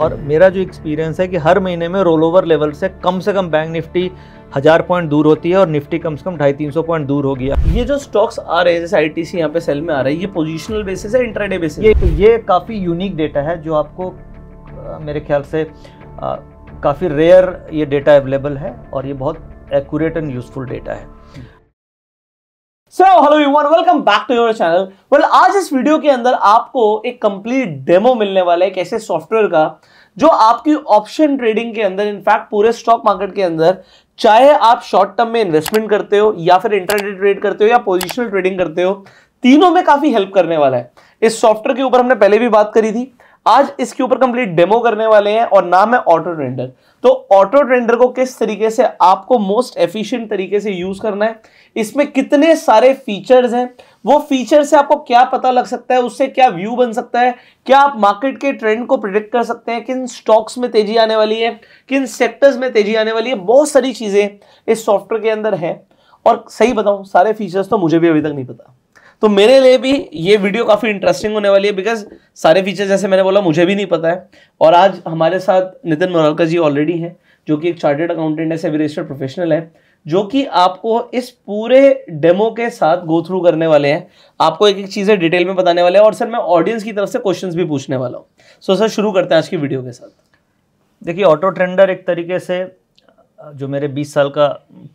और मेरा जो एक्सपीरियंस है कि हर महीने में रोल ओवर लेवल से कम से कम बैंक निफ्टी हज़ार पॉइंट दूर होती है और निफ्टी कम से कम ढाई तीन सौ पॉइंट दूर हो गया ये जो स्टॉक्स आ रहे हैं जैसे आई टी सी यहाँ पे सेल में आ रहा है ये पोजिशनल बेसिस है इंटरडे बेसिस ये तो ये काफ़ी यूनिक डेटा है जो आपको आ, मेरे ख्याल से काफ़ी रेयर ये डेटा अवेलेबल है और ये बहुत एक्यूरेट एंड यूजफुल डेटा है so hello everyone welcome back to your channel well आज इस वीडियो के अंदर आपको एक कंप्लीट डेमो मिलने वाला है एक ऐसे सॉफ्टवेयर का जो आपकी ऑप्शन ट्रेडिंग के अंदर इनफैक्ट पूरे स्टॉक मार्केट के अंदर चाहे आप शॉर्ट टर्म में इन्वेस्टमेंट करते हो या फिर इंटरनेट ट्रेड करते हो या पोजिशनल ट्रेडिंग करते हो तीनों में काफी हेल्प करने वाला है इस सॉफ्टवेयर के ऊपर हमने पहले भी बात करी थी आज इसके ऊपर कंप्लीट डेमो करने वाले हैं और नाम है ऑटो ट्रेंडर तो ऑटो ट्रेंडर को किस तरीके से आपको मोस्ट एफिशिएंट तरीके से यूज करना है इसमें कितने सारे फीचर्स हैं वो फीचर से आपको क्या पता लग सकता है उससे क्या व्यू बन सकता है क्या आप मार्केट के ट्रेंड को प्रिडिक्ट कर सकते हैं किन स्टॉक्स में तेजी आने वाली है किन सेक्टर्स में तेजी आने वाली है बहुत सारी चीजें इस सॉफ्टवेयर के अंदर है और सही बताऊं सारे फीचर्स तो मुझे भी अभी तक नहीं पता तो मेरे लिए भी ये वीडियो काफ़ी इंटरेस्टिंग होने वाली है बिकॉज सारे फीचर जैसे मैंने बोला मुझे भी नहीं पता है और आज हमारे साथ नितिन मोरलका जी ऑलरेडी हैं जो कि एक चार्टेड अकाउंटेंट है सभी रजिस्टर्ड प्रोफेशनल है जो कि आपको इस पूरे डेमो के साथ गो थ्रू करने वाले हैं आपको एक एक चीज़ें डिटेल में बताने वाले हैं और सर मैं ऑडियंस की तरफ से क्वेश्चंस भी पूछने वाला हूँ सो so, सर शुरू करते हैं आज की वीडियो के साथ देखिए ऑटो ट्रेंडर एक तरीके से जो मेरे 20 साल का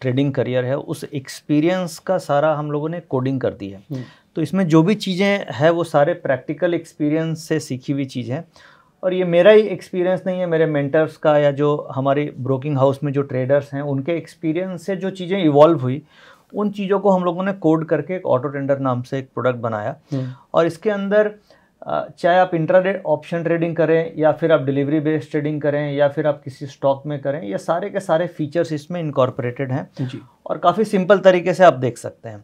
ट्रेडिंग करियर है उस एक्सपीरियंस का सारा हम लोगों ने कोडिंग कर दी है हम्म। तो इसमें जो भी चीज़ें हैं वो सारे प्रैक्टिकल एक्सपीरियंस से सीखी हुई चीज़ें और ये मेरा ही एक्सपीरियंस नहीं है मेरे मेंटर्स का या जो हमारे ब्रोकिंग हाउस में जो ट्रेडर्स हैं उनके एक्सपीरियंस से जो चीज़ें इवॉल्व हुई उन चीज़ों को हम लोगों ने कोड करके एक ऑटो टेंडर नाम से एक प्रोडक्ट बनाया हम्म। और इसके अंदर चाहे आप इंट्राडे ऑप्शन ट्रेडिंग करें या फिर आप डिलीवरी बेस्ड ट्रेडिंग करें या फिर आप किसी स्टॉक में करें ये सारे के सारे फीचर्स इसमें इनकॉर्पोरेटेड हैं और काफ़ी सिंपल तरीके से आप देख सकते हैं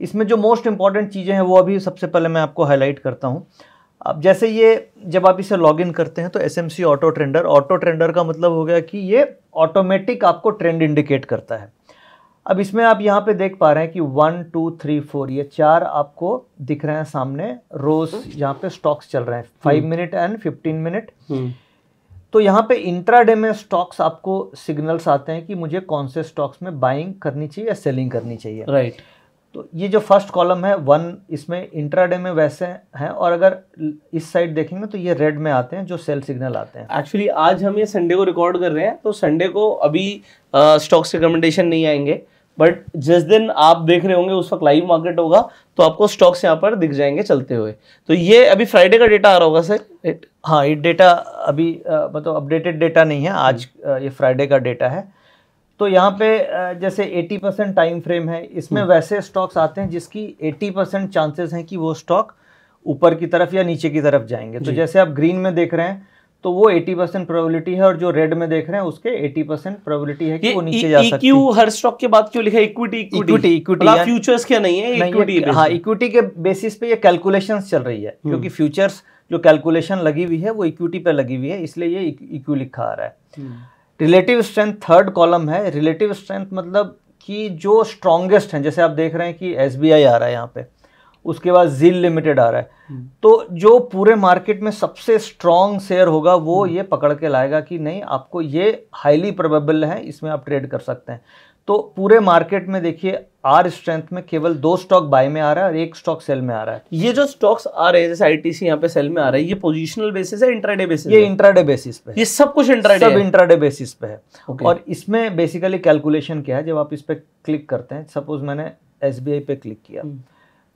इसमें जो मोस्ट इंपॉर्टेंट चीज़ें हैं वो अभी सबसे पहले मैं आपको हाईलाइट करता हूँ अब जैसे ये जब आप इसे लॉगिन करते हैं तो S M C auto trender auto trender का मतलब हो गया कि ये ऑटोमेटिक आपको ट्रेंड इंडिकेट करता है अब इसमें आप यहाँ पे देख पा रहे हैं कि वन टू थ्री फोर ये चार आपको दिख रहे हैं सामने रोज हम्म। यहाँ पे स्टॉक्स चल रहे हैं five hmm. Minute and fifteen minute hmm. तो यहाँ पे इंट्राडे में स्टॉक्स आपको सिग्नल्स आते हैं कि मुझे कौन से स्टॉक्स में बाइंग करनी चाहिए या सेलिंग करनी चाहिए राइट right. तो ये जो फर्स्ट कॉलम है वन इसमें इंट्राडे में वैसे हैं और अगर इस साइड देखेंगे तो ये रेड में आते हैं जो सेल सिग्नल आते हैं एक्चुअली आज हम ये संडे को रिकॉर्ड कर रहे हैं तो संडे को अभी स्टॉक्स रिकमेंडेशन नहीं आएंगे बट जिस दिन आप देख रहे होंगे उस वक्त लाइव मार्केट होगा तो आपको स्टॉक्स यहाँ पर दिख जाएंगे चलते हुए तो ये अभी फ्राइडे का डेटा आ रहा होगा सर हाँ ये डेटा अभी मतलब अपडेटेड डेटा नहीं है आज हम्म। ये फ्राइडे का डेटा है तो यहाँ पे जैसे 80 परसेंट टाइम फ्रेम है इसमें हम्म। वैसे स्टॉक्स आते हैं जिसकी 80 परसेंट चांसेस हैं कि वो स्टॉक ऊपर की तरफ या नीचे की तरफ जाएंगे तो जैसे आप ग्रीन में देख रहे हैं तो वो 80 परसेंट प्रोबेबिलिटी है और जो रेड में देख रहे हैं उसके 80 परसेंट प्रोबेबिलिटी है कि वो नीचे e- जा e सकती है हर स्टॉक के बाद क्यों लिखा इक्विटी इक्विटी इक्विटी फ्यूचर्स क्या नहीं है इक्विटी हाँ इक्विटी के बेसिस पे ये कैलकुलेशन चल रही है क्योंकि फ्यूचर्स हम्म। जो कैलकुलेशन लगी हुई है वो इक्विटी पे लगी हुई है इसलिए ये इक्यू e- लिखा आ रहा है रिलेटिव स्ट्रेंथ थर्ड कॉलम है रिलेटिव स्ट्रेंथ मतलब कि जो स्ट्रॉन्गेस्ट हैं जैसे आप देख रहे हैं कि एस आ रहा है यहाँ पे उसके बाद जील लिमिटेड आ रहा है हम्म। तो जो पूरे मार्केट में सबसे स्ट्रॉन्ग शेयर होगा वो हम्म। ये पकड़ के लाएगा कि नहीं आपको ये हाईली प्रोबेबल है इसमें आप ट्रेड कर सकते हैं तो पूरे मार्केट में देखिए आर स्ट्रेंथ में केवल दो स्टॉक बाय में आ रहा है और एक स्टॉक सेल में आ रहा है ये जो स्टॉक्स आ रहे हैं जैसे सी यहाँ पे सेल में आ रहा है ये पोजिशनल बेसिस है इंट्राडे बेसिस ये इंट्राडे बेसिस पे ये सब कुछ इंट्राडे सब इंट्राडे बेसिस पे है okay. और इसमें बेसिकली कैलकुलेशन क्या है जब आप इस पर क्लिक करते हैं सपोज मैंने एस पे क्लिक किया हम्म।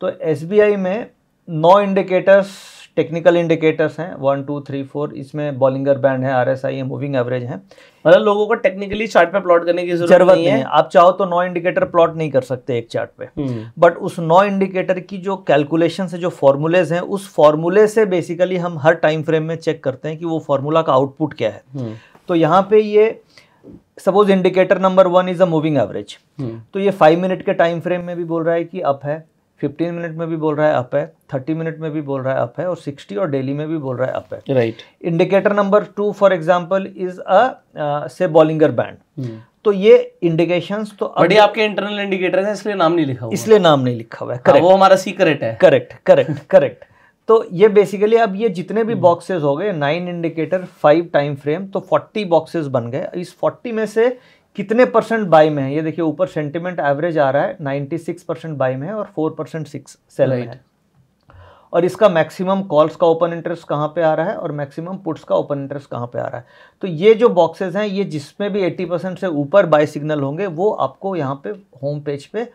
तो एस में नौ इंडिकेटर्स टेक्निकल इंडिकेटर्स हैं वन टू थ्री फोर इसमें बॉलिंगर बैंड है आर एस आई है मूविंग एवरेज है मतलब लोगों को टेक्निकली चार्ट पे प्लॉट करने की जरूरत नहीं, नहीं है आप चाहो तो नौ इंडिकेटर प्लॉट नहीं कर सकते एक चार्ट पे बट हम्म। उस नौ इंडिकेटर की जो कैलकुलेशन से जो फॉर्मूलेज हैं उस फॉर्मूले से बेसिकली हम हर टाइम फ्रेम में चेक करते हैं कि वो फॉर्मूला का आउटपुट क्या है हम्म। तो यहाँ पे ये suppose indicator number one is a moving average तो ये फाइव मिनट के टाइम फ्रेम में भी बोल रहा है कि अप है फिफ्टीन मिनट में भी बोल रहा है अप है थर्टी मिनट में भी बोल रहा है अप है और सिक्सटी और डेली में भी बोल रहा है अप है right indicator number two for example is a से बॉलिंगर बैंड तो ये इंडिकेशन तो बड़े आपके इंटरनल इंडिकेटर है इसलिए नाम नहीं लिखा हुआ इसलिए नाम नहीं लिखा हुआ है करेक्ट हाँ, वो हमारा सीक्रेट है करेक्ट करेक्ट करेक्ट तो ये बेसिकली अब ये जितने भी बॉक्सेस hmm. हो गए nine indicator five time frame तो फोर्टी बॉक्सेस बन गए इस फोर्टी में से कितने परसेंट बाई में है ये देखिए ऊपर सेंटिमेंट एवरेज आ रहा है 96 परसेंट बाई में है और 4 परसेंट सिक्स सेल में है और इसका मैक्सिमम कॉल्स का ओपन इंटरेस्ट कहाँ पे आ रहा है और मैक्सिमम पुट्स का ओपन इंटरेस्ट कहाँ पे आ रहा है तो ये जो बॉक्सेस हैं ये जिसमें भी 80 परसेंट से ऊपर बाई सिग्नल होंगे वो आपको यहाँ पे होम पेज पे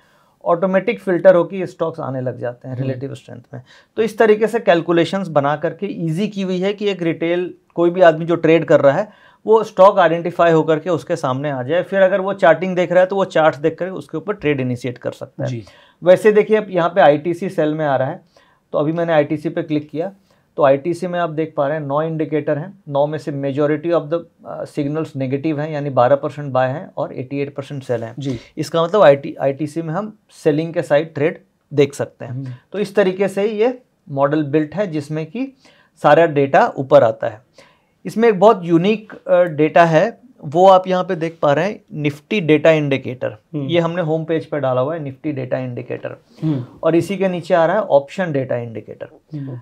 ऑटोमेटिक फिल्टर होकर स्टॉक्स आने लग जाते हैं रिलेटिव hmm. स्ट्रेंथ में तो इस तरीके से कैलकुलेशंस बना करके ईजी की हुई है कि एक रिटेल कोई भी आदमी जो ट्रेड कर रहा है वो स्टॉक आइडेंटिफाई होकर के उसके सामने आ जाए फिर अगर वो चार्टिंग देख रहा है तो वो चार्ट देख कर उसके ऊपर ट्रेड इनिशिएट कर सकता है वैसे देखिए अब यहाँ पे आई सेल में आ रहा है तो अभी मैंने आई पे क्लिक किया तो आईटीसी में आप देख पा रहे हैं नौ इंडिकेटर हैं नौ में से majority of the signals negative हैं यानी 12 परसेंट बाय हैं और 88 परसेंट सेल हैं जी इसका मतलब आईटी आईटीसी में हम सेलिंग के साइड ट्रेड देख सकते हैं हम्म। तो इस तरीके से ये मॉडल बिल्ट है जिसमें कि सारा डेटा ऊपर आता है इसमें एक बहुत यूनिक डेटा है वो आप यहाँ पे देख पा रहे हैं निफ्टी डेटा इंडिकेटर ये हमने होम पेज पे डाला हुआ है निफ्टी डेटा इंडिकेटर और इसी के नीचे आ रहा है ऑप्शन डेटा इंडिकेटर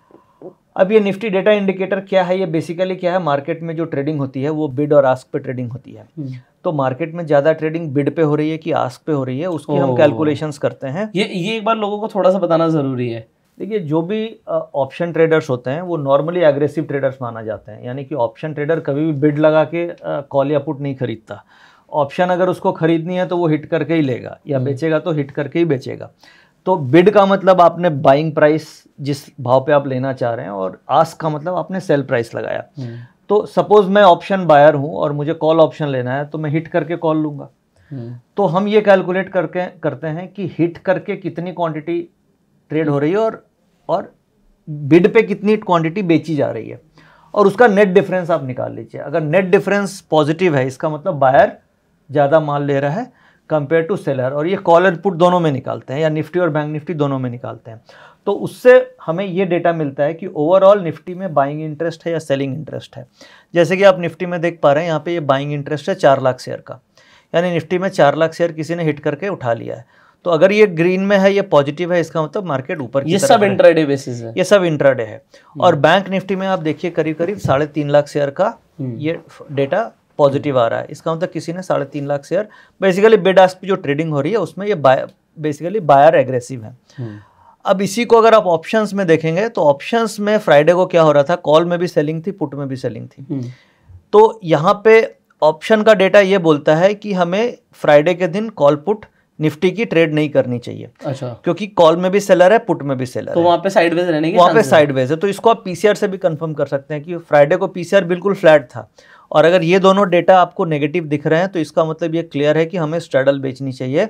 अब ये निफ्टी डेटा इंडिकेटर क्या है ये बेसिकली क्या है मार्केट में जो ट्रेडिंग होती है वो बिड और आस्क पे ट्रेडिंग होती है हम्म। तो मार्केट में ज़्यादा ट्रेडिंग बिड पे हो रही है कि आस्क पे हो रही है उसकी हम कैलकुलेशंस करते हैं ये ये एक बार लोगों को थोड़ा सा बताना ज़रूरी है देखिए जो भी ऑप्शन ट्रेडर्स होते हैं वो नॉर्मली एग्रेसिव ट्रेडर्स माना जाते हैं यानी कि ऑप्शन ट्रेडर कभी भी बिड लगा के कॉल या पुट नहीं खरीदता ऑप्शन अगर उसको खरीदनी है तो वो हिट करके ही लेगा या हम्म। बेचेगा तो हिट करके ही बेचेगा तो बिड का मतलब आपने बाइंग प्राइस जिस भाव पे आप लेना चाह रहे हैं और आस का मतलब आपने सेल प्राइस लगाया हम्म। तो सपोज मैं ऑप्शन बायर हूँ और मुझे कॉल ऑप्शन लेना है तो मैं हिट करके कॉल लूँगा हम्म। तो हम ये कैलकुलेट करके करते हैं कि हिट करके कितनी क्वांटिटी ट्रेड हो रही है और और बिड पे कितनी क्वांटिटी बेची जा रही है और उसका नेट डिफरेंस आप निकाल लीजिए अगर नेट डिफरेंस पॉजिटिव है इसका मतलब बायर ज़्यादा माल ले रहा है कंपेयर टू सेलर और ये कॉल एंड पुट दोनों में निकालते हैं या निफ्टी और बैंक निफ्टी दोनों में निकालते हैं तो उससे हमें ये डेटा मिलता है कि ओवरऑल निफ्टी में बाइंग इंटरेस्ट है या सेलिंग इंटरेस्ट है जैसे कि आप निफ्टी में देख पा रहे हैं यहाँ पे ये बाइंग इंटरेस्ट है चार लाख शेयर का यानी निफ्टी में चार लाख शेयर किसी ने हिट करके उठा लिया है तो अगर ये ग्रीन में है ये पॉजिटिव है इसका मतलब मार्केट ऊपर ये सब इंट्राडे बेसिस है ये सब इंट्राडे है हम्म। और बैंक निफ्टी में आप देखिए करीब करीब साढ़े तीन लाख शेयर का हम्म। ये डेटा पॉजिटिव आ रहा है इसका मतलब किसी ने साढ़े तीन लाख शेयर बेसिकली बेड जो ट्रेडिंग हो रही है उसमें ये बेसिकली बायर एग्रेसिव है हम्म। अब इसी को अगर आप ऑप्शंस में देखेंगे तो ऑप्शंस में फ्राइडे को क्या हो रहा था कॉल में भी सेलिंग थी पुट में भी सेलिंग थी तो यहाँ पे ऑप्शन का डेटा ये बोलता है कि हमें फ्राइडे के दिन कॉल पुट निफ्टी की ट्रेड नहीं करनी चाहिए अच्छा क्योंकि कॉल में भी सेलर है पुट में भी सेलर तो वहाँ पे साइडवेज रहने की वहाँ पे साइडवेज है तो इसको आप पीसीआर से भी कंफर्म कर सकते हैं कि फ्राइडे को पीसीआर बिल्कुल फ्लैट था और अगर ये दोनों डेटा आपको नेगेटिव दिख रहे हैं तो इसका मतलब ये क्लियर है कि हमें स्ट्रेडल बेचनी चाहिए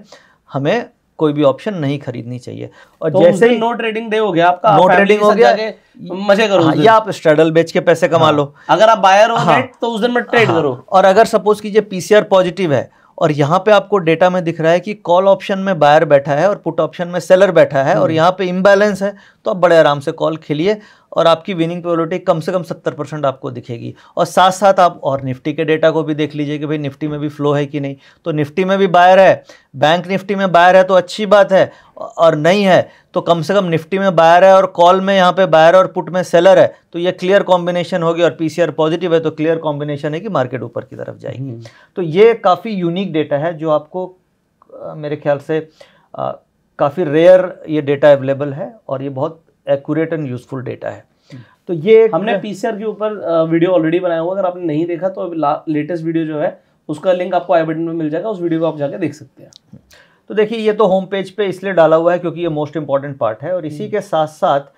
हमें कोई भी ऑप्शन नहीं खरीदनी चाहिए और तो जैसे ही नो ट्रेडिंग डे हो गया आपका नो ट्रेडिंग हो गया मजे करो हाँ, या आप स्ट्रेडल बेच के पैसे कमा हाँ, लो अगर आप बायर हो हाँ, तो उस दिन में ट्रेड हाँ, करो और अगर सपोज कीजिए पीसीआर पॉजिटिव है और यहाँ पे आपको डेटा में दिख रहा है कि कॉल ऑप्शन में बायर बैठा है और पुट ऑप्शन में सेलर बैठा है और हम्म। यहाँ पे इम्बैलेंस है तो आप बड़े आराम से कॉल खेलिए और आपकी विनिंग प्रोबेबिलिटी कम से कम सत्तर परसेंट आपको दिखेगी और साथ साथ आप और निफ्टी के डेटा को भी देख लीजिए कि भाई निफ्टी में भी फ्लो है कि नहीं तो निफ्टी में भी बायर है बैंक निफ्टी में बायर है तो अच्छी बात है और नहीं है तो कम से कम निफ्टी में बायर है और कॉल में यहाँ पे बायर और पुट में सेलर है तो ये क्लियर कॉम्बिनेशन होगी और पी पॉजिटिव है तो क्लियर कॉम्बिनेशन है कि मार्केट ऊपर की तरफ जाएगी हम्म। तो ये काफ़ी यूनिक डेटा है जो आपको मेरे ख्याल से काफ़ी रेयर ये डेटा अवेलेबल है और ये बहुत एक्यूरेट एंड यूजफुल डेटा है हम्म। तो ये हमने पीसीआर के ऊपर वीडियो ऑलरेडी बनाया हुआ अगर आपने नहीं देखा तो अभी लेटेस्ट वीडियो जो है उसका लिंक आपको आई बटन में मिल जाएगा उस वीडियो को आप जाके देख सकते हैं तो देखिए ये तो होम पेज पे इसलिए डाला हुआ है क्योंकि ये मोस्ट इम्पॉर्टेंट पार्ट है और इसी हम्म। के साथ साथ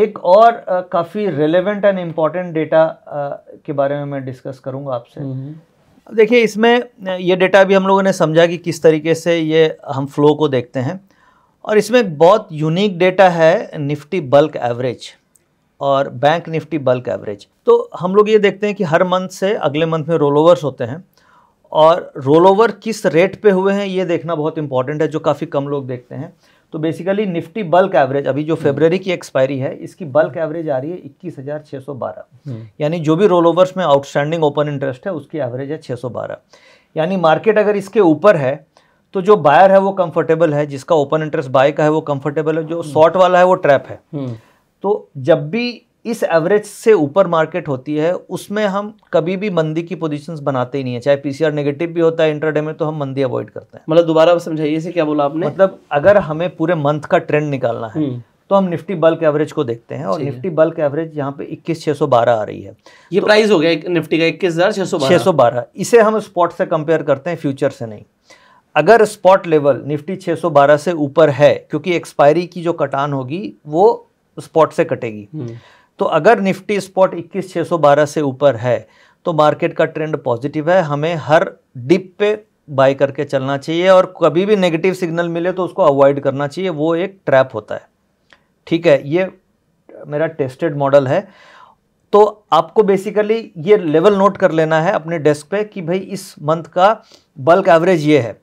एक और काफ़ी रिलेवेंट एंड इम्पॉर्टेंट डेटा के बारे में मैं डिस्कस करूँगा आपसे हम्म, देखिए इसमें ये डेटा भी हम लोगों ने समझा कि किस तरीके से ये हम फ्लो को देखते हैं और इसमें बहुत यूनिक डेटा है निफ्टी बल्क एवरेज और बैंक निफ्टी बल्क एवरेज तो हम लोग ये देखते हैं कि हर मंथ से अगले मंथ में रोल ओवर्स होते हैं और रोल ओवर किस रेट पे हुए हैं ये देखना बहुत इंपॉर्टेंट है जो काफ़ी कम लोग देखते हैं तो बेसिकली निफ्टी बल्क एवरेज अभी जो फेबररी हम्म। की एक्सपायरी है इसकी बल्क एवरेज आ रही है इक्कीस हज़ार छः हम्म। सौ बारह यानी जो भी रोल ओवर्स में आउटस्टैंडिंग ओपन इंटरेस्ट है उसकी एवरेज है छः सौ बारह यानी मार्केट अगर इसके ऊपर है तो जो बायर है वो कंफर्टेबल है जिसका ओपन इंटरेस्ट बाय का है वो कंफर्टेबल है जो शॉर्ट हम्म। वाला है वो ट्रैप है हम्म। तो जब भी इस एवरेज से ऊपर मार्केट होती है उसमें हम कभी भी मंदी की पोजीशंस बनाते ही नहीं है चाहे पीसीआर नेगेटिव भी होता है इंटरडे में तो हम मंदी अवॉइड करते हैं मतलब दोबारा समझाइए से क्या बोला आपने मतलब अगर हमें पूरे मंथ का ट्रेंड निकालना है हम्म। तो हम निफ्टी बल्क एवरेज को देखते हैं और निफ्टी बल्क एवरेज यहाँ पे इक्कीस छह सौ बारह आ रही है ये तो प्राइस हो गया निफ्टी का इक्कीस हजार छह सौ छह सौ बारह इसे हम स्पॉट से कंपेयर करते हैं फ्यूचर से नहीं अगर स्पॉट लेवल निफ्टी 612 से ऊपर है क्योंकि एक्सपायरी की जो कटान होगी वो स्पॉट से कटेगी हम्म। तो अगर निफ्टी स्पॉट 21612 से ऊपर है तो मार्केट का ट्रेंड पॉजिटिव है हमें हर डिप पे बाय करके चलना चाहिए और कभी भी नेगेटिव सिग्नल मिले तो उसको अवॉइड करना चाहिए वो एक ट्रैप होता है ठीक है ये मेरा टेस्टेड मॉडल है तो आपको बेसिकली ये लेवल नोट कर लेना है अपने डेस्क पे कि भाई इस मंथ का बल्क एवरेज ये है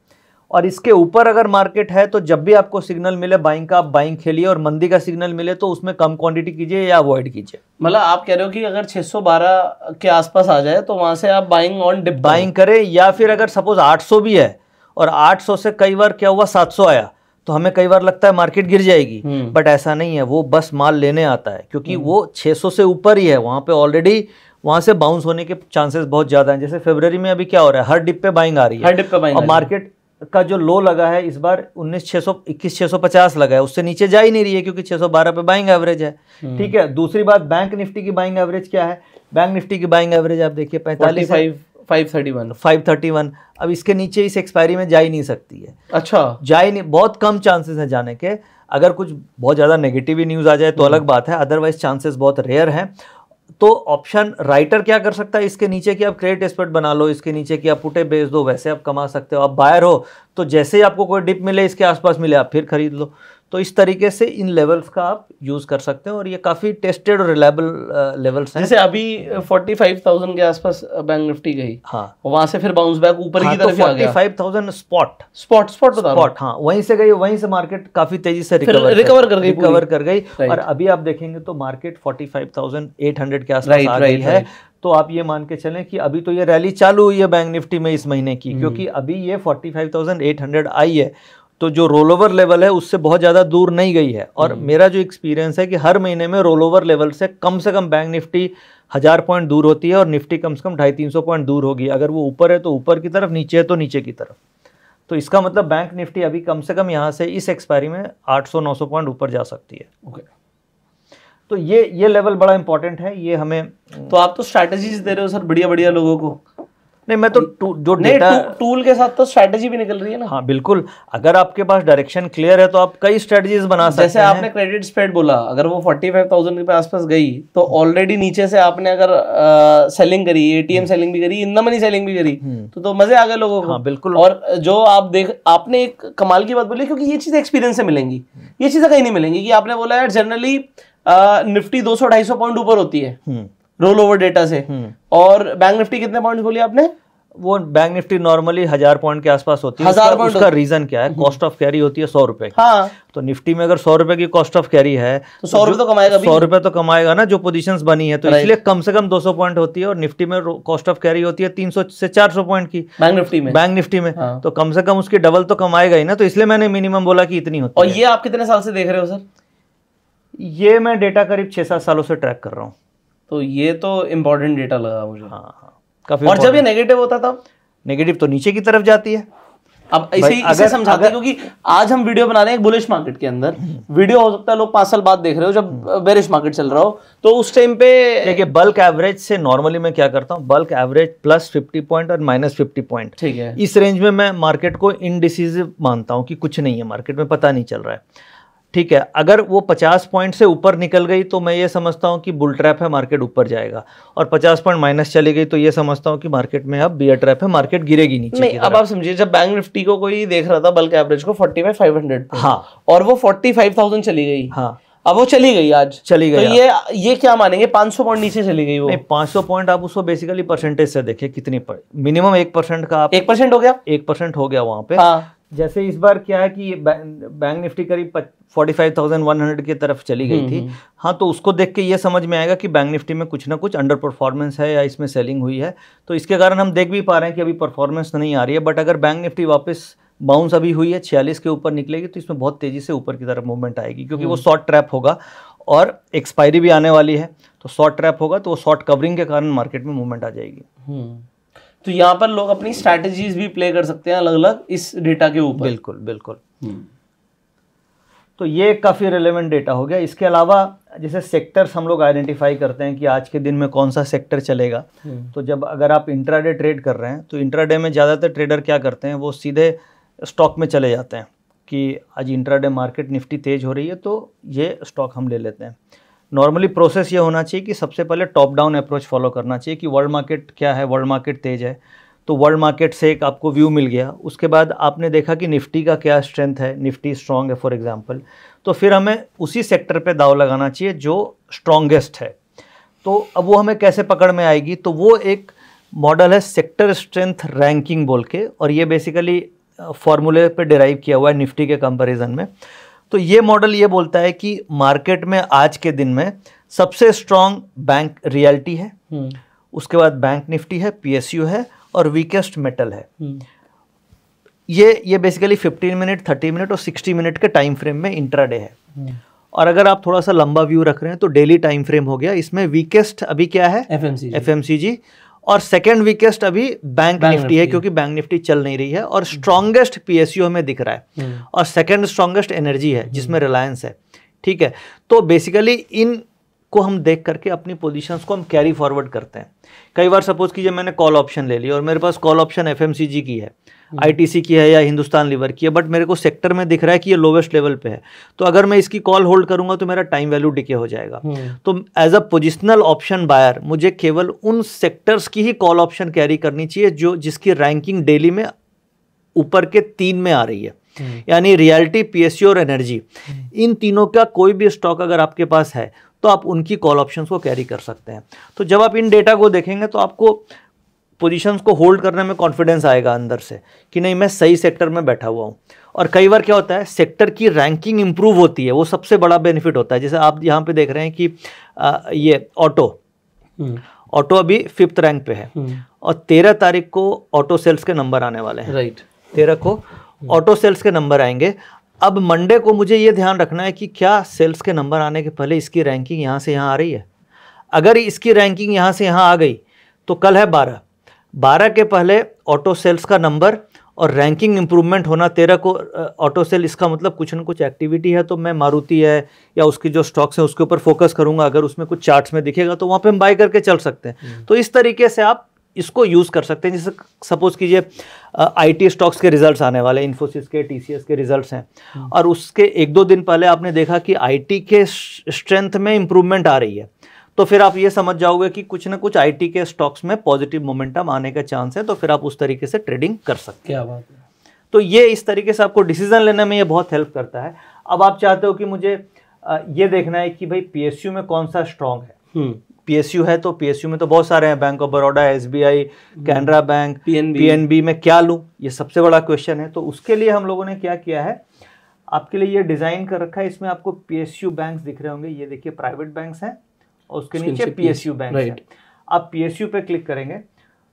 और इसके ऊपर अगर मार्केट है तो जब भी आपको सिग्नल मिले बाइंग का आप बाइंग खेलिए और मंदी का सिग्नल मिले तो उसमें कम क्वांटिटी कीजिए या अवॉइड कीजिए मतलब आप कह रहे हो कि अगर 612 के आसपास आ जाए तो वहां से आप बाइंग ऑन डिप बाइंग करें या फिर अगर सपोज 800 भी है और 800 से कई बार क्या हुआ 700 आया तो हमें कई बार लगता है मार्केट गिर जाएगी बट हम्म। ऐसा नहीं है वो बस माल लेने आता है क्योंकि हम्म। वो 600 से ऊपर ही है वहाँ पे ऑलरेडी वहां से बाउंस होने के चांसेस बहुत ज़्यादा हैं जैसे फेबर में अभी क्या हो रहा है हर डिप पे बाइंग आ रही है हर डिप पे बाइंग और मार्केट का जो लो लगा है इस बार उन्नीस छः सौ इक्कीस छः सौ पचास लगा है उससे नीचे जा ही नहीं रही है क्योंकि छः सौ बारह पे बाइंग एवरेज है हम्म। ठीक है दूसरी बात बैंक निफ्टी की बाइंग एवरेज क्या है बैंक निफ्टी की बाइंग एवरेज आप देखिए पैंतालीस five thirty one five thirty one अब इसके नीचे इस एक्सपायरी में जा ही नहीं सकती है अच्छा जा ही नहीं बहुत कम चांसेस है जाने के अगर कुछ बहुत ज़्यादा नेगेटिव ही न्यूज़ आ जाए तो हम्म। अलग बात है अदरवाइज चांसेस बहुत रेयर हैं तो ऑप्शन राइटर क्या कर सकता है इसके नीचे कि आप क्रेडिट एक्सपर्ट बना लो इसके नीचे कि आप पुटे बेच दो वैसे आप कमा सकते हो आप बायर हो तो जैसे ही आपको कोई डिप मिले इसके आसपास मिले आप फिर खरीद लो तो इस तरीके से इन लेवल्स का आप यूज़ कर सकते हैं और ये काफ़ी टेस्टेड और रिलायबल लेवल्स uh, हैं जैसे अभी 45,000 uh, के आसपास बैंक uh, निफ्टी गई हाँ वहां से फिर बाउंस बैक ऊपर हाँ, की तो तरफ तो गया थाउजेंड स्पॉट स्पॉट स्पॉट बता स्पॉट हाँ वहीं से गई वहीं से मार्केट काफ़ी तेजी से रिकवर रिकवर कर गई रिकवर कर गई और अभी आप देखेंगे तो मार्केट हंड्रेड के आसपास आ गई है तो आप ये मान के चलें कि अभी तो ये रैली चालू हुई है बैंक निफ्टी में इस महीने की हम्म। क्योंकि अभी ये 45,800 आई है तो जो रोल ओवर लेवल है उससे बहुत ज़्यादा दूर नहीं गई है और हम्म। मेरा जो एक्सपीरियंस है कि हर महीने में रोल ओवर लेवल से कम से कम बैंक निफ्टी हज़ार पॉइंट दूर होती है और निफ्टी कम से कम ढाई तीन सौ पॉइंट दूर होगी अगर वो ऊपर है तो ऊपर की तरफ नीचे है तो नीचे की तरफ तो इसका मतलब बैंक निफ्टी अभी कम से कम यहाँ से इस एक्सपायरी में आठ सौ नौ सौ पॉइंट ऊपर जा सकती है ओके तो ये ये लेवल बड़ा इंपॉर्टेंट है ये हमें तो आप तो स्ट्रैटेजीज दे रहे हो सर बढ़िया बढ़िया लोगों को नहीं मैं तो टू, जो डेटा टू, टूल के साथ तो स्ट्रेटजी भी निकल रही है ना हाँ बिल्कुल अगर आपके पास डायरेक्शन क्लियर है तो आप कई स्ट्रेटजीज बना सकते हैं जैसे आपने क्रेडिट स्प्रेड बोला अगर वो थाउजेंड के आसपास गई तो ऑलरेडी नीचे से आपने अगर आ, सेलिंग करी एटीएम हम्म। सेलिंग भी करी इन मनी सेलिंग भी करी हम्म। तो तो मजे आ गए लोगों को हाँ, बिल्कुल और जो आप देख आपने एक कमाल की बात बोली क्योंकि ये चीज एक्सपीरियंस से मिलेंगी हम्म। ये चीज़ें कहीं नहीं मिलेंगी कि आपने बोला यार जनरली निफ्टी दो सौ ढाई सौ पॉइंट ऊपर होती है रोल ओवर डेटा से हम्म। और बैंक निफ्टी कितने पॉइंट बोली आपने वो बैंक निफ्टी नॉर्मली हजार पॉइंट के आसपास होती है हजार पॉइंट उसका रीजन क्या है कॉस्ट ऑफ कैरी होती है सौ रुपए हाँ। तो निफ्टी में अगर सौ रुपए की कॉस्ट ऑफ कैरी है तो सौ रुपए तो कमाएगा सौ रुपए तो कमाएगा ना जो पोजीशंस बनी है तो इसलिए कम से कम दो सौ पॉइंट होती है और निफ्टी में कॉस्ट ऑफ कैरी होती है सौ से सौ पॉइंट की बैंक निफ्टी में बैंक निफ्टी में हाँ। तो कम से कम उसकी डबल तो कमाएगा ही ना तो इसलिए मैंने मिनिमम बोला कि इतनी होती है और ये आप कितने साल से देख रहे हो सर ये मैं डेटा करीब छह सात सालों से ट्रैक कर रहा हूँ तो ये तो इम्पोर्टेंट डेटा लगा मुझे हाँ, हाँ काफी और जब ये नेगेटिव होता था नेगेटिव तो नीचे की तरफ जाती है अब इसे इसे समझाते क्योंकि आज हम वीडियो बना रहे हैं बुलिश मार्केट के अंदर वीडियो हम्म। हो सकता है लोग पांच साल बाद देख रहे हो जब बेरिश हम्म। मार्केट चल रहा हो तो उस टाइम पे देखिए बल्क एवरेज से नॉर्मली मैं क्या करता हूँ bulk average plus fifty point और माइनस फिफ्टी पॉइंट ठीक है इस रेंज में मैं मार्केट को इनडिसिजिव मानता हूँ कि कुछ नहीं है मार्केट में पता नहीं चल रहा है ठीक है अगर वो 50 पॉइंट से ऊपर निकल गई तो मैं ये समझता हूँ कि बुल ट्रैप है मार्केट ऊपर जाएगा और 50 पॉइंट माइनस चली गई तो ये समझता हूँ कि मार्केट में अब बियर ट्रैप है मार्केट गिरेगी नीचे नहीं अब आप समझिए जब बैंक निफ्टी को कोई देख रहा था बल्क एवरेज को फोर्टी फाइव फाइव हंड्रेड हाँ और वो फोर्टी फाइव थाउजेंड चली गई हाँ अब वो चली गई आज चली गई तो ये ये क्या मानेंगे 500 पॉइंट नीचे चली गई वो नहीं 500 पॉइंट आप उसको बेसिकली परसेंटेज से देखिए कितनी मिनिमम एक परसेंट का आप एक परसेंट हो गया एक परसेंट हो गया वहां पे हाँ। जैसे इस बार क्या है कि बैंक निफ्टी करीब forty five thousand one hundred की तरफ चली गई हम्म, थी हम्म। हाँ तो उसको देख के ये समझ में आएगा कि बैंक निफ्टी में कुछ ना कुछ अंडर परफॉर्मेंस है या इसमें सेलिंग हुई है तो इसके कारण हम देख भी पा रहे हैं कि अभी परफॉर्मेंस नहीं आ रही है बट अगर बैंक निफ्टी वापस बाउंस अभी हुई है छियालीस के ऊपर निकलेगी तो इसमें बहुत तेज़ी से ऊपर की तरफ मूवमेंट आएगी क्योंकि वो शॉर्ट हम्म। ट्रैप होगा और एक्सपायरी भी आने वाली है तो शॉर्ट ट्रैप होगा तो वो शॉर्ट कवरिंग के कारण मार्केट में मूवमेंट आ जाएगी तो यहाँ पर लोग अपनी स्ट्रैटेजीज भी प्ले कर सकते हैं अलग अलग इस डेटा के ऊपर बिल्कुल बिल्कुल हम्म। तो ये काफ़ी रिलेवेंट डेटा हो गया इसके अलावा जैसे सेक्टर्स हम लोग आइडेंटिफाई करते हैं कि आज के दिन में कौन सा सेक्टर चलेगा हम्म। तो जब अगर आप इंट्राडे ट्रेड कर रहे हैं तो इंट्राडे में ज़्यादातर ट्रेडर क्या करते हैं वो सीधे स्टॉक में चले जाते हैं कि आज इंट्राडे मार्केट निफ्टी तेज़ हो रही है तो ये स्टॉक हम ले लेते हैं नॉर्मली प्रोसेस ये होना चाहिए कि सबसे पहले टॉप डाउन अप्रोच फॉलो करना चाहिए कि वर्ल्ड मार्केट क्या है वर्ल्ड मार्केट तेज है तो वर्ल्ड मार्केट से एक आपको व्यू मिल गया उसके बाद आपने देखा कि निफ्टी का क्या स्ट्रेंथ है निफ्टी स्ट्रांग है फॉर एग्जांपल तो फिर हमें उसी सेक्टर पे दाव लगाना चाहिए जो स्ट्रांगेस्ट है तो अब वो हमें कैसे पकड़ में आएगी तो वो एक मॉडल है सेक्टर स्ट्रेंथ रैंकिंग बोल के और ये बेसिकली फॉर्मूले पे डिराइव किया हुआ है निफ्टी के कंपैरिजन में तो ये मॉडल ये बोलता है कि मार्केट में आज के दिन में सबसे स्ट्रांग बैंक रियलिटी है हम्म। उसके बाद बैंक निफ्टी है पीएसयू है और वीकेस्ट मेटल है हम्म। ये ये बेसिकली 15 मिनट 30 मिनट और 60 मिनट के टाइम फ्रेम में इंट्राडे है हम्म। और अगर आप थोड़ा सा लंबा व्यू रख रहे हैं तो डेली टाइम फ्रेम हो गया इसमें वीकेस्ट अभी क्या है एफ एम सी जी और सेकेंड वीकेस्ट अभी बैंक, निफ्टी है क्योंकि बैंक निफ्टी चल नहीं रही है और स्ट्रॉन्गेस्ट पी में दिख रहा है हम्म। और सेकेंड स्ट्रॉन्गेस्ट एनर्जी है जिसमें रिलायंस हम्म। है ठीक है तो बेसिकली इन को हम देख करके अपनी पोजीशंस को हम कैरी फॉरवर्ड करते हैं कई बार सपोज कीजिए मैंने कॉल ऑप्शन ले ली और मेरे पास कॉल ऑप्शन एफएमसीजी की है आईटीसी हम्म। की है या हिंदुस्तान लीवर की है बट मेरे को सेक्टर में दिख रहा है कि ये लोवेस्ट लेवल पे है तो अगर मैं इसकी कॉल होल्ड करूंगा तो मेरा टाइम वैल्यू डिके हो जाएगा हम्म। तो as a positional option buyer मुझे केवल उन सेक्टर्स की ही कॉल ऑप्शन कैरी करनी चाहिए जो जिसकी रैंकिंग डेली में ऊपर के तीन में आ रही है हम्म। यानी रियलिटी पीएससी और एनर्जी इन तीनों का कोई भी स्टॉक अगर आपके पास है तो आप उनकी कॉल ऑप्शंस को कैरी कर सकते हैं तो जब आप इन डेटा को देखेंगे तो आपको पोजीशंस को होल्ड करने में कॉन्फिडेंस आएगा अंदर से कि नहीं मैं सही सेक्टर में बैठा हुआ हूँ और कई बार क्या होता है सेक्टर की रैंकिंग इंप्रूव होती है वो सबसे बड़ा बेनिफिट होता है जैसे आप यहाँ पे देख रहे हैं कि आ, ये ऑटो ऑटो हम्म। अभी फिफ्थ रैंक पे है हम्म। और तेरह तारीख को ऑटो सेल्स के नंबर आने वाले हैं राइट तेरह को ऑटो हम्म। सेल्स के नंबर आएंगे अब मंडे को मुझे ये ध्यान रखना है कि क्या सेल्स के नंबर आने के पहले इसकी रैंकिंग यहाँ से यहाँ आ रही है अगर इसकी रैंकिंग यहाँ से यहाँ आ गई तो कल है बारह बारह के पहले ऑटो सेल्स का नंबर और रैंकिंग इम्प्रूवमेंट होना तेरह को ऑटो सेल इसका मतलब कुछ ना कुछ एक्टिविटी है तो मैं मारुति है या उसकी जो स्टॉक्स हैं उसके ऊपर फोकस करूंगा अगर उसमें कुछ चार्ट्स में दिखेगा तो वहाँ पे हम बाय करके चल सकते हैं हम्म। तो इस तरीके से आप इसको यूज़ कर सकते हैं जैसे सपोज़ कीजिए आईटी स्टॉक्स के रिजल्ट्स आने वाले इन्फोसिस के टीसीएस के रिजल्ट्स हैं हम्म। और उसके एक दो दिन पहले आपने देखा कि आईटी के स्ट्रेंथ में इम्प्रूवमेंट आ रही है तो फिर आप ये समझ जाओगे कि कुछ ना कुछ आईटी के स्टॉक्स में पॉजिटिव मोमेंटम आने का चांस है तो फिर आप उस तरीके से ट्रेडिंग कर सकते हैं तो ये इस तरीके से आपको डिसीजन लेने में ये बहुत हेल्प करता है अब आप चाहते हो कि मुझे ये देखना है कि भाई पीएसयू में कौन सा स्ट्रांग है पीएसयू हम्म। है तो पीएसयू में तो बहुत सारे हैं बैंक ऑफ बड़ौदा एस कैनरा बैंक पीएनबी में क्या लूँ ये सबसे बड़ा क्वेश्चन है तो उसके लिए हम लोगों ने क्या किया है आपके लिए ये डिज़ाइन कर रखा है इसमें आपको पीएसयू बैंक्स दिख रहे होंगे ये देखिए प्राइवेट बैंक्स हैं और उसके नीचे पी एस यू बैंक आप पी एस यू पे क्लिक करेंगे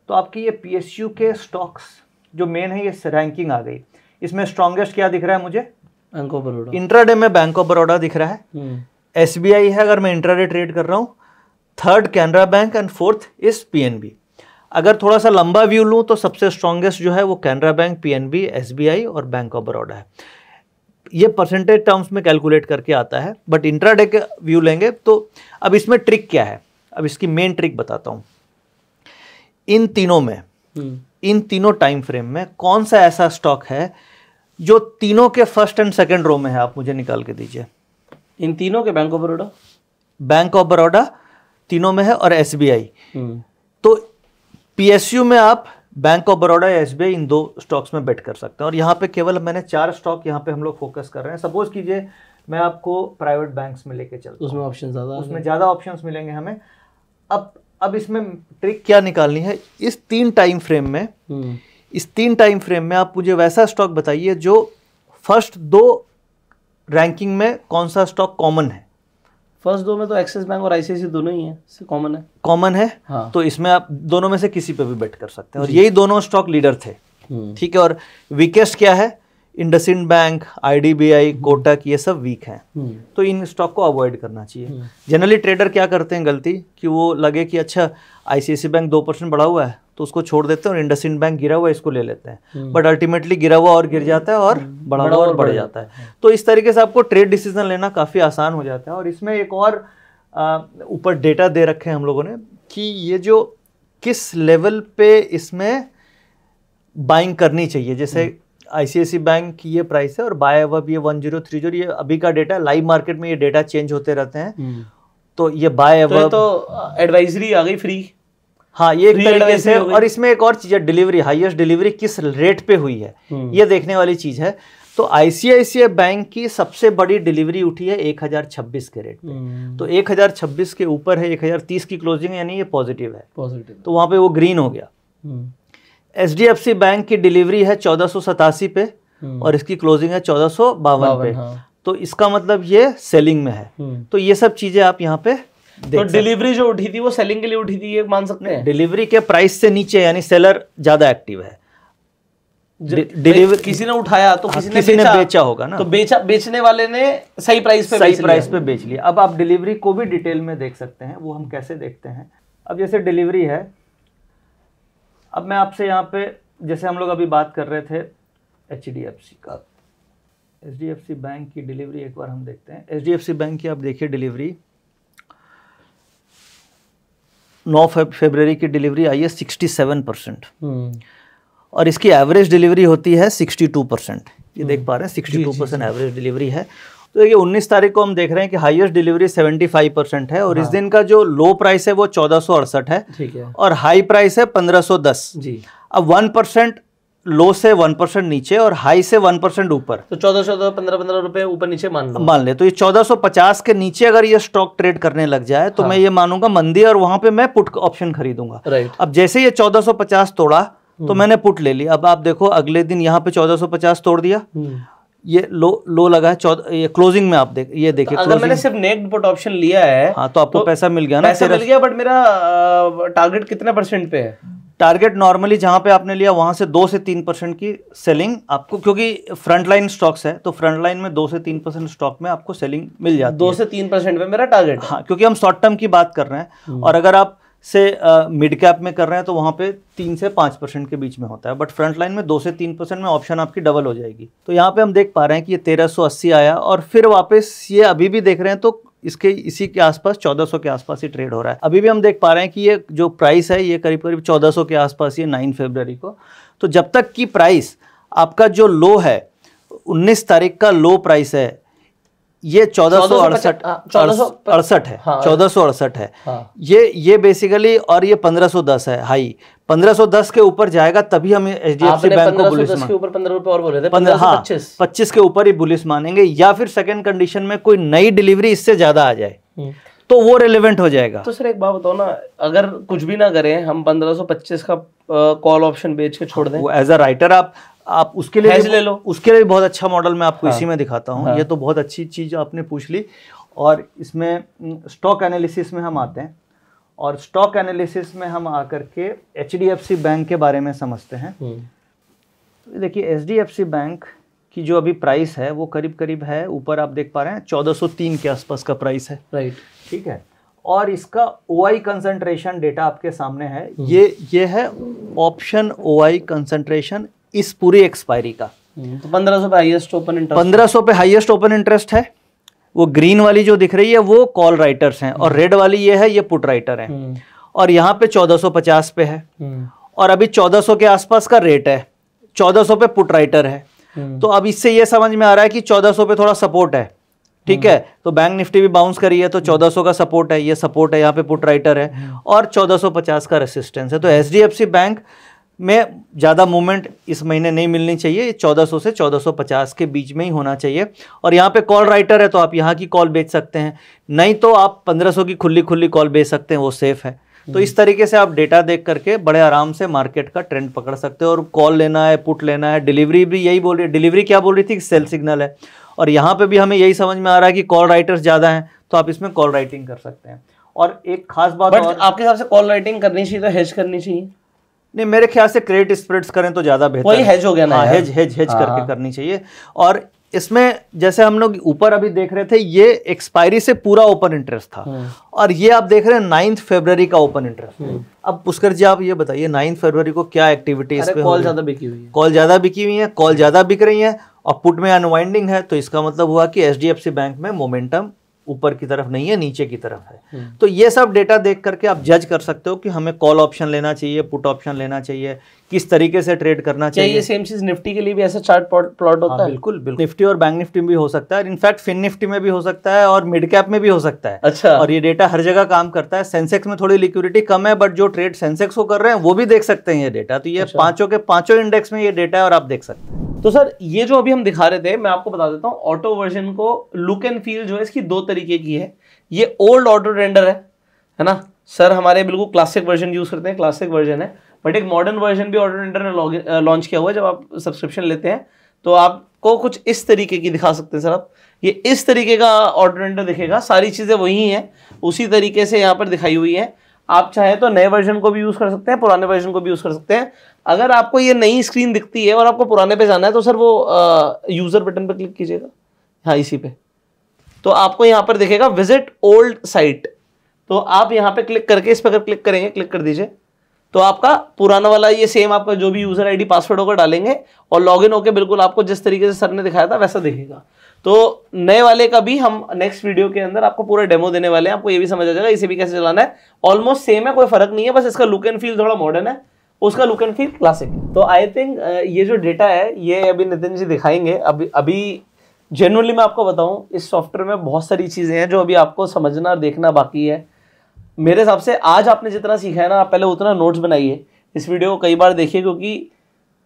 तो आपकी ये पी एस यू के स्टॉक्स जो मेन है ये रैंकिंग आ गई इसमें स्ट्रॉन्गेस्ट क्या दिख रहा है मुझे बैंक ऑफ बड़ौदा इंट्राडे में बैंक ऑफ बड़ौदा दिख रहा है एस बी आई है अगर मैं इंट्राडे ट्रेड कर रहा हूँ third Canara bank and fourth is P N B अगर थोड़ा सा लंबा व्यू लूँ तो सबसे स्ट्रॉन्गेस्ट जो है वो Canara bank P N B S B I और बैंक ऑफ बड़ौदा है ये परसेंटेज टर्म्स में कैलकुलेट करके आता है बट इंट्राडे के व्यू लेंगे तो अब इसमें ट्रिक क्या है अब इसकी मेन ट्रिक बताता हूँ इन तीनों में हम्म। इन तीनों टाइम फ्रेम में कौन सा ऐसा स्टॉक है जो तीनों के फर्स्ट एंड सेकेंड रो में है आप मुझे निकाल के दीजिए इन तीनों के bank of Baroda bank of Baroda तीनों में है और एस हम्म। तो पी में आप बैंक ऑफ बड़ौड़ा या एस इन दो स्टॉक्स में बेट कर सकते हैं और यहाँ पे केवल मैंने चार स्टॉक यहाँ पे हम लोग फोकस कर रहे हैं सपोज कीजिए मैं आपको प्राइवेट बैंक्स में लेके चलता उसमें ऑप्शन ज़्यादा उसमें ज़्यादा ऑप्शन मिलेंगे हमें अब अब इसमें ट्रिक क्या निकालनी है इस तीन टाइम फ्रेम में हम्म। इस तीन टाइम फ्रेम में आप मुझे वैसा स्टॉक बताइए जो फर्स्ट दो रैंकिंग में कौन सा स्टॉक कॉमन है फर्स्ट दो में तो एक्सिस बैंक और आईसीआईसी दोनों ही है कॉमन है कॉमन है हाँ। तो इसमें आप दोनों में से किसी पे भी बेट कर सकते हैं और यही दोनों स्टॉक लीडर थे हम्म। ठीक है और वीकेस्ट क्या है इंडसिंड बैंक आईडीबीआई कोटक ये सब वीक हैं हम्म। तो इन स्टॉक को अवॉइड करना चाहिए जनरली हम्म। ट्रेडर क्या करते हैं गलती कि वो लगे कि अच्छा आईसीआईसी बैंक दो परसेंट बढ़ा हुआ है तो उसको छोड़ देते हैं और इंड बैंक गिरा हुआ इसको ले लेते हैं बट हम्म। अल्टीमेटली गिरा हुआ और गिर जाता है और हम्म। बढ़ा हुआ और बढ़ जाता है तो इस तरीके से आपको ट्रेड डिसीजन लेना काफ़ी आसान हो जाता है और इसमें एक और ऊपर डेटा दे रखे हैं हम लोगों ने कि ये जो किस लेवल पे इसमें बाइंग करनी चाहिए जैसे आईसीआईसी हम्म। बैंक की ये प्राइस है और बाय अब ये वन जीरो थ्री जीरो ये अभी का डेटा लाइव मार्केट में ये डेटा चेंज होते रहते हैं तो ये बाय अब तो एडवाइजरी तो आ गई फ्री हाँ ये एक तरीके से और इसमें एक और चीज़ है डिलीवरी हाईएस्ट डिलीवरी किस रेट पे हुई है हम्म। ये देखने वाली चीज़ है तो आईसीआईसीआई बैंक की सबसे बड़ी डिलीवरी उठी है छब्बीस के रेट पे हम्म। तो छब्बीस के ऊपर है तीस की क्लोजिंग यानी ये पॉजिटिव है पॉजिटिव तो वहां पे वो ग्रीन हो गया एच हम्म। बैंक की डिलीवरी है चौदह पे और इसकी क्लोजिंग है चौदह पे हाँ। तो इसका मतलब ये सेलिंग में है तो ये सब चीज़ें आप यहाँ पे तो डिलीवरी जो उठी थी वो सेलिंग के लिए उठी थी ये मान सकते हैं डिलीवरी के प्राइस से नीचे यानी सेलर ज्यादा एक्टिव है डिलीवरी किसी ने उठाया तो हाँ, किसी, ने, किसी बेचा, ने बेचा होगा ना तो बेचा बेचने वाले ने सही प्राइस पे सही प्राइस पे बेच लिया अब आप डिलीवरी को भी डिटेल में देख सकते हैं वो हम कैसे देखते हैं अब जैसे डिलीवरी है अब मैं आपसे यहाँ पे जैसे हम लोग अभी बात कर रहे थे एच का एच बैंक की डिलीवरी एक बार हम देखते हैं एच बैंक की आप देखिए डिलीवरी नौ फेबररी की डिलीवरी आई है सिक्सटी सेवन परसेंट हम्म। और इसकी एवरेज डिलीवरी होती है सिक्सटी टू परसेंट ये हम्म। देख पा रहे हैं sixty two percent average delivery है तो ये उन्नीस तारीख को हम देख रहे हैं कि highest delivery seventy five percent है और हाँ। इस दिन का जो लो प्राइस है वो चौदह है ठीक है और हाई प्राइस है पंद्रह दस जी अब वन परसेंट लो से वन परसेंट नीचे और हाई से वन परसेंट ऊपर तो चौदह तो पंद्रह पंद्रह रुपए ऊपर नीचे मान लो मान ले तो ये चौदह सौ पचास के नीचे अगर ये स्टॉक ट्रेड करने लग जाए तो हाँ। मैं ये मानूंगा मंदी और वहां पे मैं पुट ऑप्शन खरीदूंगा राइट अब जैसे ये चौदह सौ पचास तोड़ा तो हम्म। मैंने पुट ले ली अब आप देखो अगले दिन यहाँ पे चौदह सौ पचास तोड़ दिया हम्म। ये लो लो लगा है ये क्लोजिंग में आप देख ये तो देखिए तो अगर मैंने सिर्फ नेक्ड पुट ऑप्शन लिया है हाँ तो आपको तो पैसा मिल गया ना पैसा मिल गया बट मेरा टारगेट कितने परसेंट पे है टारगेट नॉर्मली जहां पे आपने लिया वहां से दो से तीन परसेंट की सेलिंग आपको क्योंकि फ्रंट लाइन स्टॉक्स है तो फ्रंट लाइन में दो से तीन परसेंट स्टॉक में आपको सेलिंग मिल जाती दो है दो से तीन परसेंट में मेरा टारगेट हाँ क्योंकि हम शॉर्ट टर्म की बात कर रहे हैं हम्म। और अगर आप से मिड uh, कैप में कर रहे हैं तो वहाँ पे तीन से पाँच परसेंट के बीच में होता है बट फ्रंट लाइन में दो से तीन परसेंट में ऑप्शन आपकी डबल हो जाएगी तो यहाँ पे हम देख पा रहे हैं कि ये अस्सी आया और फिर वापस ये अभी भी देख रहे हैं तो इसके इसी के आसपास 1400 के आसपास ही ट्रेड हो रहा है अभी भी हम देख पा रहे हैं कि ये जो प्राइस है ये करीब करीब 1400 के आसपास ये 9 फरवरी को तो जब तक कि प्राइस आपका जो लो है 19 तारीख का लो प्राइस है ये चौदह सौ अड़सठ हाँ, अड़सठ है हाँ, चौदह सौ अड़सठ है हाँ। ये ये बेसिकली और ये पंद्रह सौ दस है हाई पंद्रह सौ दस के ऊपर जाएगा तभी हम H D F C bank को बुलिस मान पंद्रह पच्चीस के ऊपर ही बुलिस मानेंगे या फिर सेकेंड कंडीशन में कोई नई डिलीवरी इससे ज्यादा आ जाए हम्म। तो वो रेलिवेंट हो जाएगा तो सर एक बात बताओ ना अगर कुछ भी ना करें हम 1525 का कॉल ऑप्शन बेच के छोड़ दें एज अ राइटर आप आप उसके लिए ले लो उसके लिए बहुत अच्छा मॉडल मैं आपको हाँ, इसी में दिखाता हूँ हाँ, ये तो बहुत अच्छी चीज़ आपने पूछ ली और इसमें स्टॉक एनालिसिस में हम आते हैं और स्टॉक एनालिसिस में हम आकर के एच बैंक के बारे में समझते हैं हम्म। तो देखिए एच बैंक की जो अभी प्राइस है वो करीब करीब है ऊपर आप देख पा रहे हैं 1403 के आसपास का प्राइस है राइट ठीक है और इसका ओ आई कंसनट्रेशन डेटा आपके सामने है हम्म। ये ये है ऑप्शन ओ आई कंसनट्रेशन इस पूरी एक्सपायरी का हम्म, तो पंद्रह सौ पे हाइएस्ट ओपन इंटरेस्ट पंद्रह सौ पे हाइएस्ट ओपन इंटरेस्ट है वो ग्रीन वाली जो दिख रही है वो कॉल राइटर्स हैं और रेड हम्म। वाली ये है ये पुट राइटर हैं हम्म। और यहाँ पे चौदह सौ पचास पे है और अभी चौदह सौ के आसपास का रेट है चौदह सौ पे पुट राइटर है तो अब इससे ये समझ में आ रहा है कि चौदह सौ पे थोड़ा सपोर्ट है ठीक है तो बैंक निफ्टी भी बाउंस करी है तो 1400 का सपोर्ट है ये सपोर्ट है यहाँ पे पुट राइटर है और 1450 का रेसिस्टेंस है तो एच बैंक में ज़्यादा मूवमेंट इस महीने नहीं मिलनी चाहिए ये 1400 से 1450 के बीच में ही होना चाहिए और यहाँ पे कॉल राइटर है तो आप यहाँ की कॉल बेच सकते हैं नहीं तो आप 1500 की खुली खुली कॉल बेच सकते हैं वो सेफ़ है तो इस तरीके से आप डेटा देख करके बड़े आराम से मार्केट का ट्रेंड पकड़ सकते हैं और कॉल लेना है पुट लेना है डिलीवरी भी यही बोल रही है डिलीवरी क्या बोल रही थी सेल सिग्नल है और यहाँ पर भी हमें यही समझ में आ रहा है कि कॉल राइटर्स ज़्यादा हैं तो आप इसमें कॉल राइटिंग कर सकते हैं और एक खास बात आपके हिसाब से कॉल राइटिंग करनी चाहिए तो हेज करनी चाहिए नहीं मेरे ख्याल से क्रेडिट स्प्रेड्स करें तो ज़्यादा बेहतर वही हेज हो गया ना हाँ, हेज हेज हेज हाँ। करके करनी चाहिए और इसमें जैसे हम लोग ऊपर अभी देख रहे थे ये एक्सपायरी से पूरा ओपन इंटरेस्ट था हम्म। और ये आप देख रहे हैं नाइन्थ फेबररी का ओपन इंटरेस्ट हम्म। अब पुष्कर जी आप ये बताइए नाइन्थ फेबररी को क्या एक्टिविटी इस कॉल ज्यादा बिकी हुई है कॉल ज्यादा बिकी हुई है कॉल ज्यादा बिक रही है और पुट में अनवाइंडिंग है तो इसका मतलब हुआ कि एच बैंक में मोमेंटम ऊपर की तरफ नहीं है नीचे की तरफ है हम्म। तो ये सब डेटा देख करके आप जज कर सकते हो कि हमें कॉल ऑप्शन लेना चाहिए पुट ऑप्शन लेना चाहिए किस तरीके से ट्रेड करना चाहिए ये सेम चीज निफ्टी के लिए भी ऐसा चार्ट प्लॉट होता हाँ, है बिल्कुल बिल्कुल निफ्टी और बैंक निफ्टी में भी हो सकता है इनफैक्ट फिन निफ्टी में भी हो सकता है और मिड कैप में भी हो सकता है अच्छा और ये डेटा हर जगह काम करता है सेंसेक्स में थोड़ी लिक्विडिटी कम है बट जो ट्रेड सेंसेक्स को कर रहे हैं वो भी देख सकते हैं ये डेटा तो ये अच्छा। पांचों के पांचों इंडेक्स में ये डेटा है और आप देख सकते हैं तो सर ये जो अभी हम दिखा रहे थे मैं आपको बता देता हूँ ऑटो वर्जन को लुक एंड फील जो है इसकी दो तरीके की है ये ओल्ड ऑटो टेंडर है है ना सर हमारे बिल्कुल क्लासिक वर्जन यूज़ करते हैं क्लासिक वर्जन है बट एक मॉडर्न वर्जन भी ऑटो टेंडर ने लॉन्च किया हुआ है जब आप सब्सक्रिप्शन लेते हैं तो आपको कुछ इस तरीके की दिखा सकते हैं सर आप ये इस तरीके का ऑटो टेंडर दिखेगा सारी चीज़ें वही हैं उसी तरीके से यहाँ पर दिखाई हुई है आप चाहें तो नए वर्जन को भी यूज़ कर सकते हैं पुराने वर्जन को भी यूज़ कर सकते हैं अगर आपको ये नई स्क्रीन दिखती है और आपको पुराने पे जाना है तो सर वो यूज़र बटन पर क्लिक कीजिएगा हाँ इसी पे तो आपको यहाँ पर दिखेगा विजिट ओल्ड साइट तो आप यहाँ पे क्लिक करके इस पर अगर क्लिक करेंगे क्लिक कर दीजिए तो आपका पुराना वाला ये सेम आपका जो भी यूज़र आईडी पासवर्ड होगा डालेंगे और लॉगिन होकर बिल्कुल आपको जिस तरीके से सर ने दिखाया था वैसा दिखेगा तो नए वाले का भी हम नेक्स्ट वीडियो के अंदर आपको पूरा डेमो देने वाले हैं आपको ये भी समझ आ जाएगा इसे भी कैसे चलाना है ऑलमोस्ट सेम है कोई फर्क नहीं है बस इसका लुक एंड फील थोड़ा मॉडर्न है उसका लुक एंड फील क्लासिक तो आई थिंक ये जो डेटा है ये अभी नितिन जी दिखाएंगे अभी अभी जनरली मैं आपको बताऊँ इस सॉफ्टवेयर में बहुत सारी चीज़ें हैं जो अभी आपको समझना और देखना बाकी है मेरे हिसाब से आज आपने जितना सीखा है ना आप पहले उतना नोट्स बनाइए इस वीडियो को कई बार देखिए क्योंकि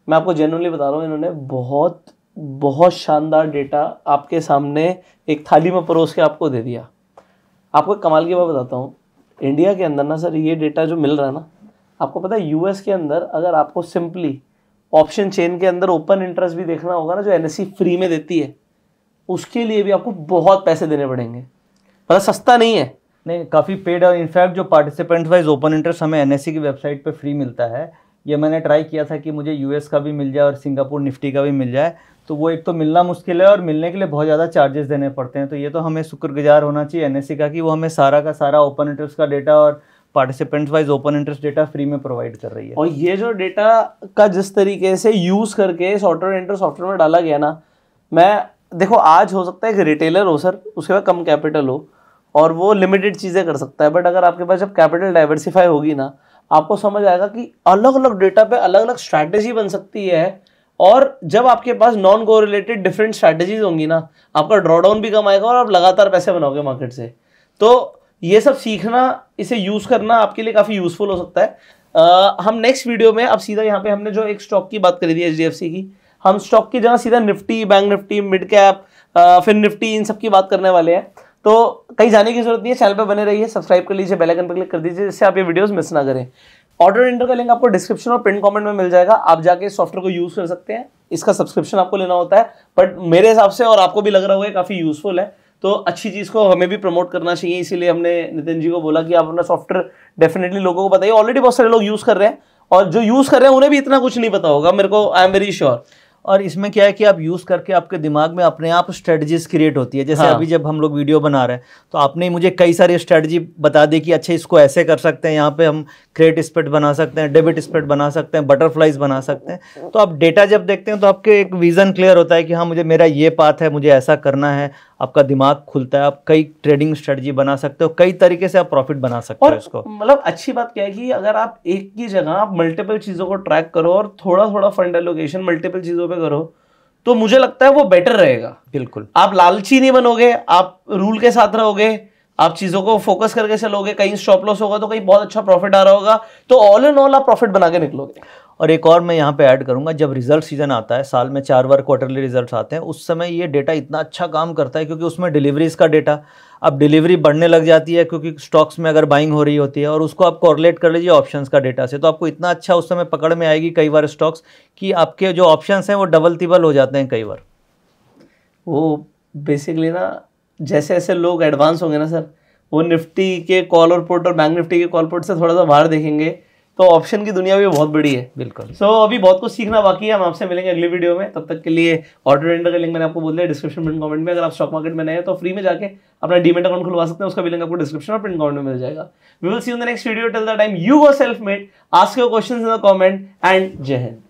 मैं आपको जेनरली बता रहा हूँ इन्होंने बहुत बहुत शानदार डेटा आपके सामने एक थाली में परोस के आपको दे दिया आपको कमाल की बात बताता हूँ इंडिया के अंदर ना सर ये डेटा जो मिल रहा है ना आपको पता है यूएस के अंदर अगर आपको सिंपली ऑप्शन चेन के अंदर ओपन इंटरेस्ट भी देखना होगा ना जो एन e फ्री में देती है उसके लिए भी आपको बहुत पैसे देने पड़ेंगे मतलब सस्ता नहीं है नहीं काफ़ी पेड और इनफैक्ट जो पार्टिसिपेंट वाइज ओपन इंटरेस्ट हमें एन e की वेबसाइट पर फ्री मिलता है ये मैंने ट्राई किया था कि मुझे यूएस का भी मिल जाए और सिंगापुर निफ्टी का भी मिल जाए तो वो एक तो मिलना मुश्किल है और मिलने के लिए बहुत ज़्यादा चार्जेस देने पड़ते हैं तो ये तो हमें शुक्रगुजार होना चाहिए एन e का कि वो हमें सारा का सारा ओपन इंटरेस्ट का डेटा और participants wise open interest data free में प्रोवाइड कर रही है और ये जो डेटा का जिस तरीके से यूज़ करके सॉफ्टवेयर इंटर सॉफ्टवेयर में डाला गया ना मैं देखो आज हो सकता है एक रिटेलर हो सर उसके पास कम कैपिटल हो और वो लिमिटेड चीज़ें कर सकता है बट अगर आपके पास जब कैपिटल डाइवर्सिफाई होगी ना आपको समझ आएगा कि अलग अलग डेटा पे अलग अलग स्ट्रैटेजी बन सकती है और जब आपके पास non go related different strategies होंगी ना आपका ड्रॉडाउन भी कम आएगा और आप लगातार पैसे बनाओगे मार्केट से तो ये सब सीखना इसे यूज़ करना आपके लिए काफ़ी यूज़फुल हो सकता है आ, हम नेक्स्ट वीडियो में अब सीधा यहाँ पे हमने जो एक स्टॉक की बात करी थी एच की हम स्टॉक की जगह सीधा Nifty bank Nifty mid cap फिर निफ्टी इन सब की बात करने वाले हैं तो कहीं जाने की जरूरत नहीं है चैनल पर बने रहिए सब्सक्राइब कर लीजिए बेलाइकन पर क्लिक कर दीजिए जिससे आप ये वीडियोज़ मिस ना करें ऑर्डर इंटर का लिंक आपको डिस्क्रिप्शन और प्रिंट कमेंट में मिल जाएगा आप जाके सॉफ्टवेयर को यूज़ कर सकते हैं इसका सब्सक्रिप्शन आपको लेना होता है बट मेरे हिसाब से और आपको भी लग रहा होगा काफ़ी यूज़फुल है तो अच्छी चीज़ को हमें भी प्रमोट करना चाहिए इसीलिए हमने नितिन जी को बोला कि आप अपना सॉफ्टवेयर डेफिनेटली लोगों को बताइए ऑलरेडी बहुत सारे लोग यूज़ कर रहे हैं और जो यूज़ कर रहे हैं उन्हें भी इतना कुछ नहीं पता होगा मेरे को आई एम वेरी श्योर और इसमें क्या है कि आप यूज़ करके आपके दिमाग में अपने आप स्ट्रेटजीज क्रिएट होती है जैसे हाँ। अभी जब हम लोग वीडियो बना रहे हैं तो आपने मुझे कई सारी स्ट्रेटजी बता दी कि अच्छा इसको ऐसे कर सकते हैं यहाँ पे हम क्रेट स्पेट बना सकते हैं डेबिट स्पेट बना सकते हैं बटरफ्लाइज बना सकते हैं तो आप डेटा जब देखते हैं तो आपके एक विज़न क्लियर होता है कि हाँ मुझे मेरा ये पाथ है मुझे ऐसा करना है आपका दिमाग खुलता है आप कई ट्रेडिंग स्ट्रेटजी बना सकते हो कई तरीके से आप प्रॉफिट बना सकते हो इसको मतलब अच्छी बात क्या है कि अगर आप एक ही जगह आप मल्टीपल चीज़ों को ट्रैक करो और थोड़ा थोड़ा फंड एलोकेशन मल्टीपल चीज़ों पे करो तो मुझे लगता है वो बेटर रहेगा बिल्कुल आप लालची नहीं बनोगे आप रूल के साथ रहोगे आप चीज़ों को फोकस करके चलोगे कहीं स्टॉप लॉस होगा तो कहीं बहुत अच्छा प्रॉफिट आ रहा होगा तो ऑल एंड ऑल आप प्रॉफिट बना के निकलोगे और एक और मैं यहाँ पे ऐड करूँगा जब रिजल्ट सीजन आता है साल में चार बार क्वार्टरली रिजल्ट आते हैं उस समय ये डेटा इतना अच्छा काम करता है क्योंकि उसमें डिलीवरीज का डेटा अब डिलीवरी बढ़ने लग जाती है क्योंकि स्टॉक्स में अगर बाइंग हो रही होती है और उसको आप कॉरलेट कर लीजिए ऑप्शन का डेटा से तो आपको इतना अच्छा उस समय पकड़ में आएगी कई बार स्टॉक्स कि आपके जो ऑप्शन हैं वो डबल तिबल हो जाते हैं कई बार वो बेसिकली ना जैसे ऐसे लोग एडवांस होंगे ना सर वो निफ्टी के कॉल और पोर्ट और बैंक निफ्टी के कॉल पोर्ट से थोड़ा सा बाहर देखेंगे तो ऑप्शन की दुनिया भी बहुत बड़ी है बिल्कुल सो so, अभी बहुत कुछ सीखना बाकी है हम आपसे मिलेंगे अगली वीडियो में तब तक के लिए ऑर्डर एंडर का लिंक मैंने आपको बोल दिया डिस्क्रिप्शन प्रिंट कमेंट में अगर आप स्टॉक मार्केट में नए हैं तो फ्री में जाके अपना डीमेट अकाउंट खुलवा सकते हैं उसका भी लिंक आपको डिस्क्रिप्शन और प्रिंट कमेंट में मिल जाएगा we will see in the next video till the time you go self made ask your question in the comment and Jai Hind